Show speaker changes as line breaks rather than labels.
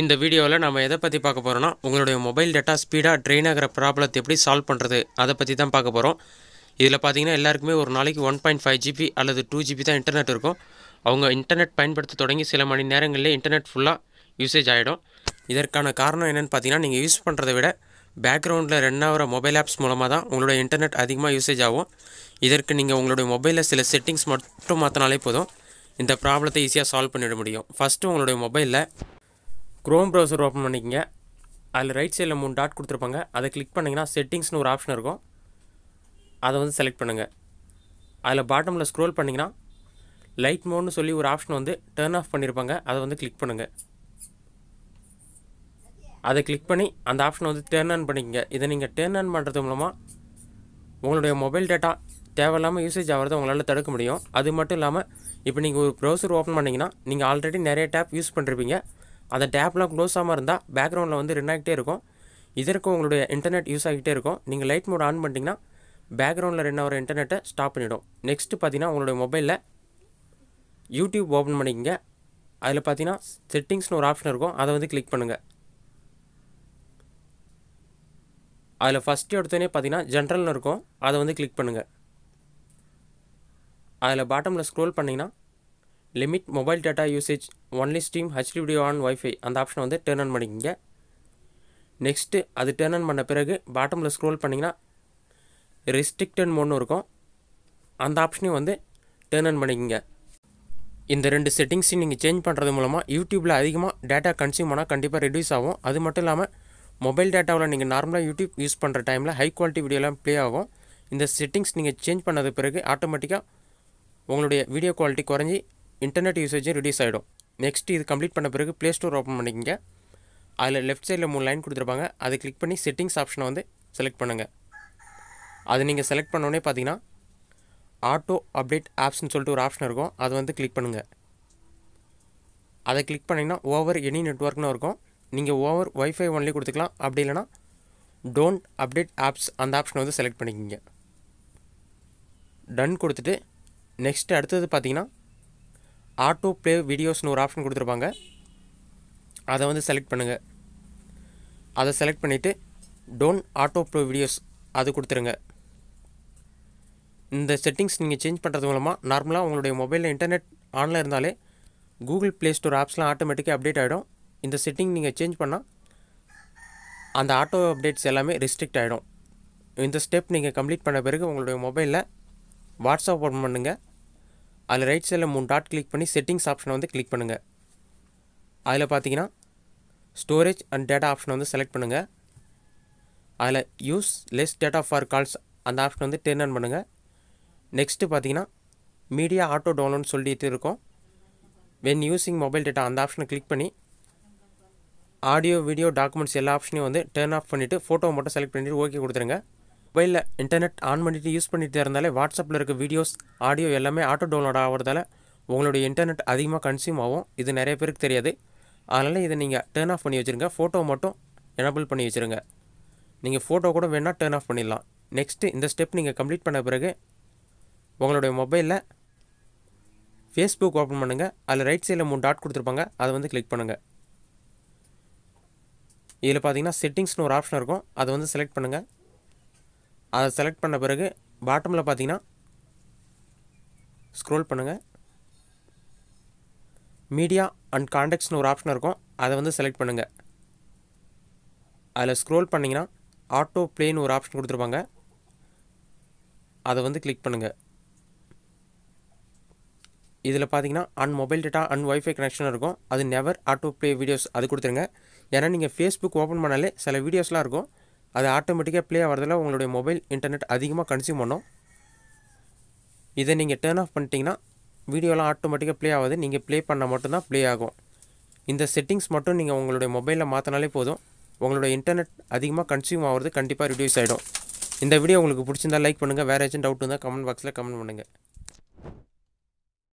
இந்த வீடியோவில் நம்ம எதை பற்றி பார்க்க போகிறோம்னா உங்களுடைய மொபைல் டேட்டா ஸ்பீடாக ட்ரெயின் ஆகிற ப்ராப்ளத்தை எப்படி சால்வ் பண்ணுறது அதை பற்றி தான் பார்க்க போகிறோம் இதில் பார்த்தீங்கன்னா எல்லாருக்குமே ஒரு நாளைக்கு ஒன் பாயிண்ட் ஃபைவ் ஜிபி அல்லது டூ ஜிபி தான் இன்டர்நெட் இருக்கும் அவங்க இன்டர்நெட் பயன்படுத்த தொடங்கி சில மணி நேரங்களிலே இன்டர்நெட் ஃபுல்லாக யூசேஜ் ஆகிடும் இதற்கான காரணம் என்னென்னு பார்த்தீங்கன்னா நீங்கள் யூஸ் பண்ணுறதை விட பேக்ரவுண்டில் ரன் ஆகிற மொபைல் ஆப்ஸ் மூலமாக தான் உங்களுடைய இன்டர்நெட் அதிகமாக யூசேஜ் ஆகும் இதற்கு நீங்கள் உங்களுடைய மொபைலில் சில செட்டிங்ஸ் மட்டும் மாற்றினாலே போதும் இந்த ப்ராப்ளத்தை ஈஸியாக சால்வ் பண்ணிட முடியும் ஃபஸ்ட்டு உங்களுடைய மொபைலில் க்ரோம் ப்ரௌசர் ஓப்பன் பண்ணிக்கங்க அதில் ரைட் சைடில் மூணு டாட் கொடுத்துருப்பாங்க அதை கிளிக் பண்ணிங்கன்னா செட்டிங்ஸ்னு ஒரு ஆப்ஷன் இருக்கும் அதை வந்து செலக்ட் பண்ணுங்கள் அதில் பாட்டமில் ஸ்க்ரோல் பண்ணிங்கன்னா லைட் மோட்னு சொல்லி ஒரு ஆப்ஷன் வந்து டேர்ன் ஆஃப் பண்ணியிருப்பாங்க அதை வந்து கிளிக் பண்ணுங்கள் அதை கிளிக் பண்ணி அந்த ஆப்ஷனை வந்து டேர்ன் ஆன் பண்ணிக்கங்க இதை நீங்கள் டேர்ன் ஆன் பண்ணுறது மூலமாக உங்களுடைய மொபைல் டேட்டா தேவையில்லாமல் யூசேஜ் ஆகிறத உங்களால் தடுக்க முடியும் அது மட்டும் இல்லாமல் இப்போ நீங்கள் ஒரு ப்ரௌசர் ஓப்பன் பண்ணிங்கன்னா நீங்கள் ஆல்ரெடி நிறைய டேப் யூஸ் பண்ணிருப்பீங்க அந்த டேப்லாம் க்ளோஸ் ஆகாமல் இருந்தால் பேக்ரவுண்டில் வந்து ரின் ஆகிட்டே இருக்கும் இதற்கு உங்களுடைய இன்டர்நெட் யூஸ் ஆகிட்டே இருக்கும் நீங்கள் லைட் மோட் ஆன் பண்ணிட்டீங்கன்னா பேக்ரவுண்டில் ரன் ஆகிற இன்டர்நெட்டை ஸ்டாப் பண்ணிவிடும் நெக்ஸ்ட்டு பார்த்தீங்கன்னா உங்களுடைய மொபைலில் யூடியூப் ஓப்பன் பண்ணிக்கங்க அதில் பார்த்தீங்கன்னா செட்டிங்ஸ்னு ஒரு ஆப்ஷன் இருக்கும் அதை வந்து கிளிக் பண்ணுங்கள் அதில் ஃபஸ்ட்டு எடுத்தோடனே பார்த்தீங்கன்னா ஜென்ரல்னு இருக்கும் அதை வந்து கிளிக் பண்ணுங்கள் அதில் பாட்டமில் ஸ்க்ரோல் பண்ணிங்கன்னா limit mobile data usage only stream HD video on wifi அந்த ஆப்ஷன் வந்து டேர்ன் ஆன் பண்ணிக்கோங்க நெக்ஸ்ட்டு அது டேர்ன் ஆன் பண்ண பிறகு பாட்டமில் ஸ்க்ரோல் பண்ணிங்கன்னா ரெஸ்ட்ரிக்டட் மோட்னு இருக்கும் அந்த ஆப்ஷனையும் வந்து டேர்ன் ஆன் பண்ணிக்கோங்க இந்த ரெண்டு செட்டிங்ஸையும் நீங்கள் சேஞ்ச் பண்ணுறது மூலமாக யூடியூப்பில் அதிகமாக டேட்டா கன்சியூம் பண்ணால் கண்டிப்பாக ரெடியூஸ் ஆகும் அது மட்டும் இல்லாமல் மொபைல் டேட்டாவில் நீங்கள் நார்மலாக யூடியூப் யூஸ் பண்ணுற டைமில் ஹை குவாலிட்டி வீடியோலாம் ப்ளே ஆகும் இந்த செட்டிங்ஸ் நீங்கள் சேஞ்ச் பண்ணது பிறகு ஆட்டோமேட்டிக்காக உங்களுடைய வீடியோ குவாலிட்டி குறைஞ்சி இன்டர்நெட் யூசேஜும் ரிடியூஸ் ஆகிடும் நெக்ஸ்ட் இது கம்ப்ளீட் பண்ண பிறகு ப்ளே ஸ்டோர் ஓப்பன் பண்ணிக்கங்க அதில் லெஃப்ட் சைடில் மூணு லைன் கொடுத்துருப்பாங்க அதை கிளிக் பண்ணி செட்டிங்ஸ் ஆப்ஷனை வந்து செலக்ட் பண்ணுங்கள் அது நீங்கள் செலக்ட் பண்ணோடனே பார்த்தீங்கன்னா ஆட்டோ அப்டேட் ஆப்ஸ்னு சொல்லிட்டு ஒரு ஆப்ஷன் இருக்கும் அதை வந்து கிளிக் பண்ணுங்கள் அதை கிளிக் பண்ணிங்கன்னா ஓவர் எனி நெட்ஒர்க்னு இருக்கும் நீங்கள் ஓவர் ஒய்ஃபை ஒன்லி கொடுத்துக்கலாம் அப்படி இல்லைனா டோன்ட் அப்டேட் ஆப்ஸ் அந்த ஆப்ஷனை வந்து செலக்ட் பண்ணிக்கிங்க டன் கொடுத்துட்டு நெக்ஸ்ட் அடுத்தது பார்த்தீங்கன்னா ஆட்டோ ப்ளே வீடியோஸ்னு ஒரு ஆப்ஷன் கொடுத்துருப்பாங்க அதை வந்து செலக்ட் பண்ணுங்கள் அதை செலக்ட் பண்ணிவிட்டு டோன்ட் ஆட்டோ ப்ளே வீடியோஸ் அது கொடுத்துருங்க இந்த செட்டிங்ஸ் நீங்கள் சேஞ்ச் பண்ணுறது மூலமாக நார்மலாக உங்களுடைய மொபைலில் இன்டர்நெட் ஆனில் இருந்தாலே கூகுள் ப்ளே ஸ்டோர் ஆப்ஸ்லாம் ஆட்டோமேட்டிக்காக அப்டேட் ஆகிடும் இந்த செட்டிங் நீங்கள் சேஞ்ச் பண்ணால் அந்த ஆட்டோ அப்டேட்ஸ் எல்லாமே ரிஸ்ட்ரிக்ட் ஆகிடும் இந்த ஸ்டெப் நீங்கள் கம்ப்ளீட் பண்ண பிறகு உங்களுடைய மொபைலில் வாட்ஸ்அப் ஓப்பன் பண்ணுங்கள் அதில் ரைட் சைடில் மூணு டாட் கிளிக் பண்ணி செட்டிங்ஸ் ஆப்ஷனை வந்து கிளிக் பண்ணுங்கள் அதில் பார்த்தீங்கன்னா ஸ்டோரேஜ் அண்ட் டேட்டா ஆப்ஷனை வந்து செலக்ட் பண்ணுங்கள் அதில் use less data for calls அந்த ஆப்ஷன் வந்து டேர்ன் ஆன் பண்ணுங்கள் நெக்ஸ்ட்டு பார்த்தீங்கன்னா மீடியா ஆட்டோ டவுன்லோட் சொல்லிட்டு இருக்கோம் வென் யூஸிங் மொபைல் டேட்டா அந்த ஆப்ஷனை கிளிக் பண்ணி ஆடியோ வீடியோ டாக்குமெண்ட்ஸ் எல்லா ஆப்ஷனையும் வந்து டேர்ன் ஆஃப் பண்ணிவிட்டு ஃபோட்டோ மட்டும் செலக்ட் பண்ணிவிட்டு ஓகே கொடுத்துருங்க மொபைலில் இன்டர்நெட் ஆன் பண்ணிவிட்டு யூஸ் பண்ணிட்டு இருந்தாலே வாட்ஸ்அப்பில் இருக்க வீடியோஸ் ஆடியோ எல்லாமே ஆட்டோ டவுன்லோட் ஆகிறதால உங்களுடைய இன்டர்நெட் அதிகமாக கன்சியூம் ஆகும் இது நிறைய பேருக்கு தெரியாது அதனால் இதை நீங்கள் டேர்ன் ஆஃப் பண்ணி வச்சுருங்க ஃபோட்டோ மட்டும் எனபிள் பண்ணி வச்சுருங்க நீங்கள் ஃபோட்டோ கூட வேணால் டேர்ன் ஆஃப் பண்ணிடலாம் நெக்ஸ்ட்டு இந்த ஸ்டெப் நீங்கள் கம்ப்ளீட் பண்ண பிறகு உங்களுடைய மொபைலில் ஃபேஸ்புக் ஓப்பன் பண்ணுங்கள் அதில் ரைட் சைடில் மூணு டாட் கொடுத்துருப்பாங்க அதை வந்து கிளிக் பண்ணுங்கள் இதில் பார்த்தீங்கன்னா செட்டிங்ஸ்னு ஒரு ஆப்ஷன் இருக்கும் அதை வந்து செலக்ட் பண்ணுங்கள் அதை செலக்ட் பண்ண பிறகு பாட்டமில் பார்த்தீங்கன்னா ஸ்க்ரோல் பண்ணுங்கள் மீடியா அண்ட் காண்டெக்ட்ஸ்னு ஒரு ஆப்ஷன் இருக்கும் அதை வந்து செலக்ட் பண்ணுங்கள் அதில் ஸ்க்ரோல் பண்ணிங்கன்னா ஆட்டோ பிளேன்னு ஒரு ஆப்ஷன் கொடுத்துருப்பாங்க அதை வந்து கிளிக் பண்ணுங்கள் இதில் பார்த்தீங்கன்னா on mobile data on wifi connection இருக்கும் அது நெவர் ஆட்டோ ப்ளே வீடியோஸ் அது கொடுத்துருங்க ஏன்னா நீங்கள் ஃபேஸ்புக் ஓப்பன் பண்ணாலே சில வீடியோஸ்லாம் இருக்கும் அது ஆட்டோமேட்டிக்காக ப்ளே ஆகிறதுல உங்களுடைய மொபைல் இன்டர்நெட் அதிகமாக கன்சியூம் பண்ணும் இதை நீங்கள் டேர்ன் ஆஃப் பண்ணிட்டீங்கன்னா வீடியோலாம் ஆட்டோமேட்டிக்காக ப்ளே ஆகாது நீங்கள் ப்ளே பண்ணால் மட்டும்தான் ப்ளே ஆகும் இந்த செட்டிங்ஸ் மட்டும் நீங்கள் உங்களுடைய மொபைலில் மாற்றினாலே போதும் உங்களோட இன்டர்நெட் அதிகமாக கன்சியூம் ஆகிறது கண்டிப்பாக ரிடியூஸ் ஆகிடும் இந்த வீடியோ உங்களுக்கு பிடிச்சிருந்தால் லைக் பண்ணுங்கள் வேறு ஏதாச்சும் டவுட் இருந்தால் கமெண்ட் பாக்ஸில் கமெண்ட் பண்ணுங்கள்